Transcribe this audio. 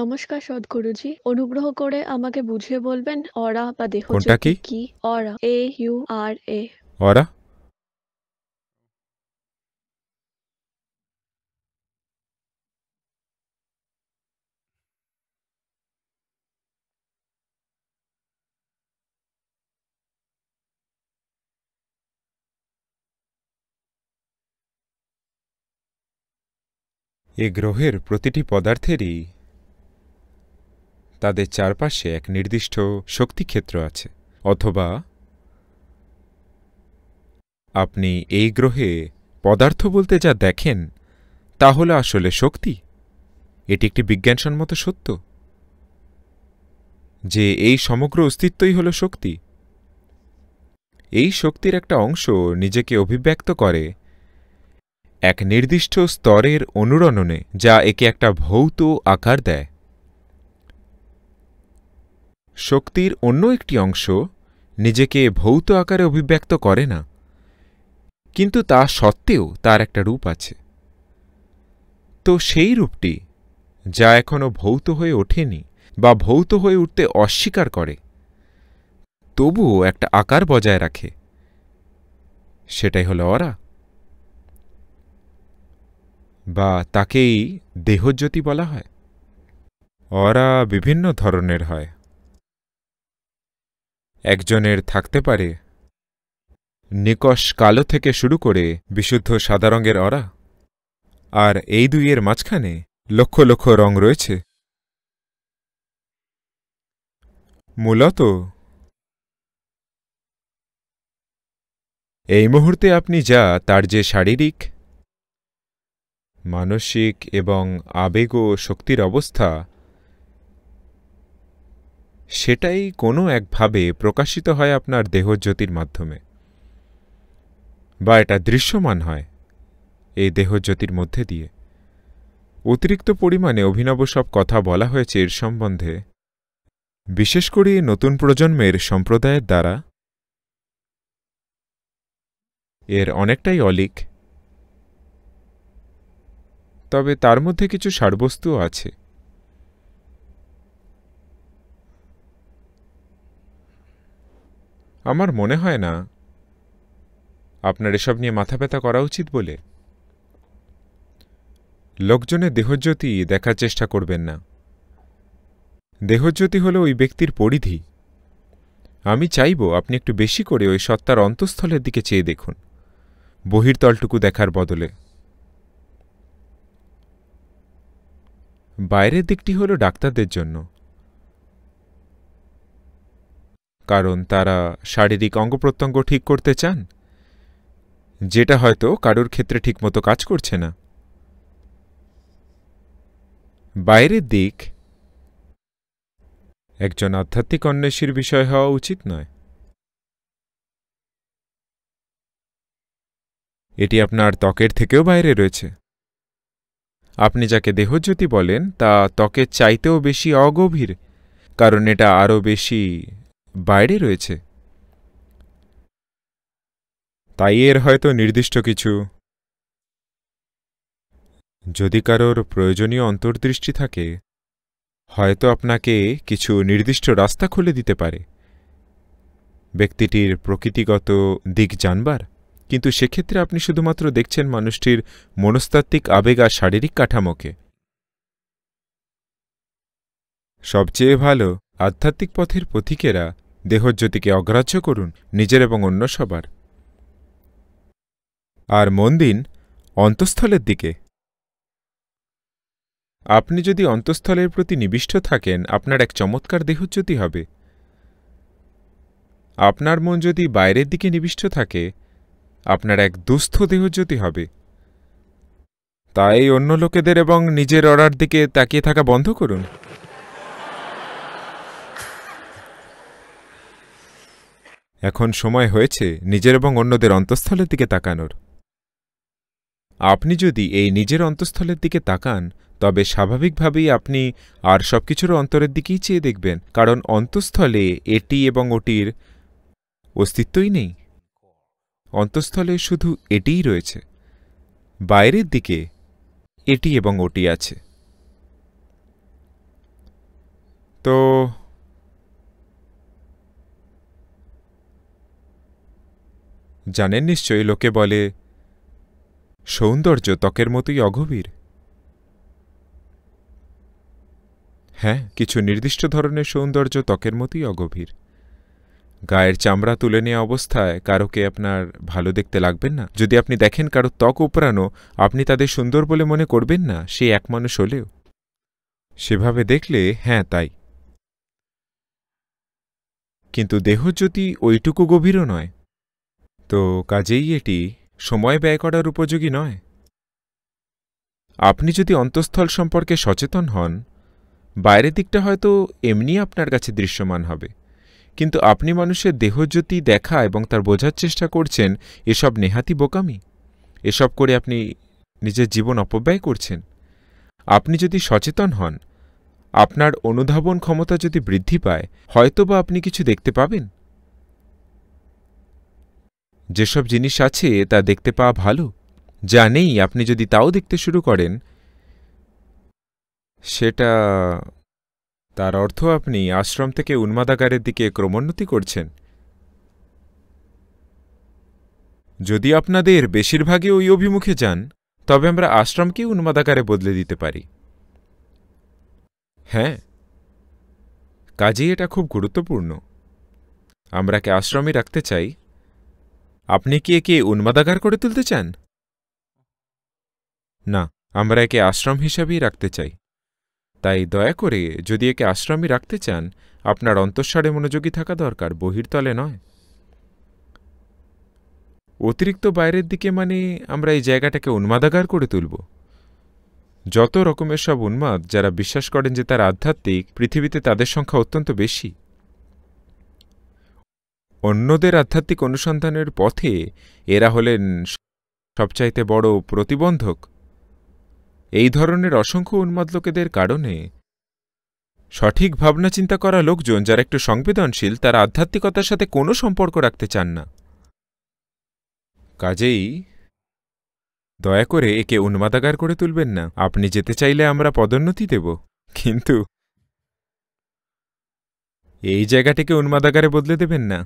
নমস্কার সদগুরুজি অনুগ্রহ করে আমাকে বুঝিয়ে বলবেন অরা বা দেহ কোনটা কি? কি অরা এ ইউ আর এ অরা এ গ্রহের প্রতিটি পদার্থেরই তাদের চারপাশে এক নির্দিষ্ট শক্তিক্ষেত্র আছে অথবা আপনি এই গ্রহে পদার্থ বলতে যা দেখেন তা হল আসলে শক্তি এটি একটি বিজ্ঞানসম্মত সত্য যে এই সমগ্র অস্তিত্বই হল শক্তি এই শক্তির একটা অংশ নিজেকে অভিব্যক্ত করে এক নির্দিষ্ট স্তরের অনুরণনে যা একে একটা ভৌত আকার দেয় শক্তির অন্য একটি অংশ নিজেকে ভৌত আকারে অভিব্যক্ত করে না কিন্তু তা সত্ত্বেও তার একটা রূপ আছে তো সেই রূপটি যা এখনও ভৌত হয়ে ওঠেনি বা ভৌত হয়ে উঠতে অস্বীকার করে তবুও একটা আকার বজায় রাখে সেটাই হলো অরা বা তাকেই দেহজ্যোতি বলা হয় অরা বিভিন্ন ধরনের হয় একজনের থাকতে পারে নিকশ কালো থেকে শুরু করে বিশুদ্ধ সাদা রঙের অরা আর এই দুইয়ের মাঝখানে লক্ষ লক্ষ রং রয়েছে মূলত এই মুহূর্তে আপনি যা তার যে শারীরিক মানসিক এবং আবেগ ও শক্তির অবস্থা সেটাই কোনো একভাবে প্রকাশিত হয় আপনার দেহজ্যোতির মাধ্যমে বা এটা দৃশ্যমান হয় এই দেহজ্যোতির মধ্যে দিয়ে অতিরিক্ত পরিমাণে অভিনব সব কথা বলা হয়েছে এর সম্বন্ধে বিশেষ করে নতুন প্রজন্মের সম্প্রদায়ের দ্বারা এর অনেকটাই অলিক তবে তার মধ্যে কিছু সারবস্তুও আছে আমার মনে হয় না আপনার এসব নিয়ে মাথা ব্যথা করা উচিত বলে লোকজনের দেহজ্যোতি দেখার চেষ্টা করবেন না দেহজ্যোতি হলো ওই ব্যক্তির পরিধি আমি চাইব আপনি একটু বেশি করে ওই সত্তার অন্তঃস্থলের দিকে চেয়ে দেখুন বহির্তলটুকু দেখার বদলে বাইরের দিকটি হলো ডাক্তারদের জন্য কারণ তারা শারীরিক প্রত্যঙ্গ ঠিক করতে চান যেটা হয়তো কারোর ক্ষেত্রে ঠিকমতো কাজ করছে না বাইরের দিক একজন আধ্যাত্মিক অন্বেষীর বিষয় হওয়া উচিত নয় এটি আপনার ত্বকের থেকেও বাইরে রয়েছে আপনি যাকে দেহজ্যোতি বলেন তা ত্বকের চাইতেও বেশি অগভীর কারণ এটা আরও বেশি বাইরে রয়েছে তাই এর হয়তো নির্দিষ্ট কিছু যদি কারোর প্রয়োজনীয় অন্তর্দৃষ্টি থাকে হয়তো আপনাকে কিছু নির্দিষ্ট রাস্তা খুলে দিতে পারে ব্যক্তিটির প্রকৃতিগত দিক জানবার কিন্তু সেক্ষেত্রে আপনি শুধুমাত্র দেখছেন মানুষটির মনস্তাত্ত্বিক আবেগ আর শারীরিক কাঠামোকে সবচেয়ে ভালো আধ্যাত্মিক পথের পথিকেরা দেহজ্যোতিকে অগ্রাহ্য করুন নিজের এবং অন্য সবার আর মন দিন অন্তঃস্থলের দিকে আপনি যদি অন্তঃস্থলের প্রতি নিবিষ্ট থাকেন আপনার এক চমৎকার দেহজ্যোতি হবে আপনার মন যদি বাইরের দিকে নিবিষ্ট থাকে আপনার এক দুস্থ দেহজ্যোতি হবে তাই অন্য লোকেদের এবং নিজের অর্ডার দিকে তাকিয়ে থাকা বন্ধ করুন এখন সময় হয়েছে নিজের এবং অন্যদের অন্তঃস্থলের দিকে তাকানোর আপনি যদি এই নিজের অন্তঃস্থলের দিকে তাকান তবে স্বাভাবিকভাবেই আপনি আর সব কিছুর অন্তরের দিকেই চেয়ে দেখবেন কারণ অন্তঃস্থলে এটি এবং ওটির অস্তিত্বই নেই অন্তঃস্থলে শুধু এটিই রয়েছে বাইরের দিকে এটি এবং ওটি আছে তো জানেন নিশ্চয়ই লোকে বলে সৌন্দর্য ত্বকের মতোই অগভীর হ্যাঁ কিছু নির্দিষ্ট ধরনের সৌন্দর্য ত্বকের মতোই অগভীর গায়ের চামড়া তুলে নেওয়া অবস্থায় কারোকে আপনার ভালো দেখতে লাগবেন না যদি আপনি দেখেন কারো ত্বক উপরানো আপনি তাদের সুন্দর বলে মনে করবেন না সে এক মানুষ হলেও সেভাবে দেখলে হ্যাঁ তাই কিন্তু দেহ যদি ওইটুকু গভীরও নয় তো কাজেই এটি সময় ব্যয় করার উপযোগী নয় আপনি যদি অন্তঃস্থল সম্পর্কে সচেতন হন বাইরের দিকটা হয়তো এমনি আপনার কাছে দৃশ্যমান হবে কিন্তু আপনি মানুষের দেহজ্যোতি দেখা এবং তার বোঝার চেষ্টা করছেন এসব নেহাতি বোকামি এসব করে আপনি নিজের জীবন অপব্যয় করছেন আপনি যদি সচেতন হন আপনার অনুধাবন ক্ষমতা যদি বৃদ্ধি পায় হয়তোবা আপনি কিছু দেখতে পাবেন যেসব জিনিস আছে তা দেখতে পাওয়া ভালো যা নেই আপনি যদি তাও দেখতে শুরু করেন সেটা তার অর্থ আপনি আশ্রম থেকে উন্মাদাগারের দিকে ক্রমোন্নতি করছেন যদি আপনাদের বেশিরভাগই ওই অভিমুখে যান তবে আমরা আশ্রমকে উন্মাদাকারে বদলে দিতে পারি হ্যাঁ কাজেই এটা খুব গুরুত্বপূর্ণ আমরা কি আশ্রমে রাখতে চাই আপনি কি একে উন্মাদাগার করে তুলতে চান না আমরা একে আশ্রম হিসাবেই রাখতে চাই তাই দয়া করে যদি একে আশ্রমই রাখতে চান আপনার অন্তঃসারে মনোযোগী থাকা দরকার বহির্তলে নয় অতিরিক্ত বাইরের দিকে মানে আমরা এই জায়গাটাকে উন্মাদাগার করে তুলব যত রকমের সব উন্মাদ যারা বিশ্বাস করেন যে তার আধ্যাত্মিক পৃথিবীতে তাদের সংখ্যা অত্যন্ত বেশি অন্যদের আধ্যাত্মিক অনুসন্ধানের পথে এরা হলেন সবচাইতে বড় প্রতিবন্ধক এই ধরনের অসংখ্য উন্মাদ লোকেদের কারণে সঠিক ভাবনা চিন্তা করা লোকজন যারা একটু সংবেদনশীল তারা আধ্যাত্মিকতার সাথে কোনো সম্পর্ক রাখতে চান না কাজেই দয়া করে একে উন্মাদাগার করে তুলবেন না আপনি যেতে চাইলে আমরা পদোন্নতি দেব কিন্তু এই জায়গাটিকে উন্মাদাগারে বদলে দেবেন না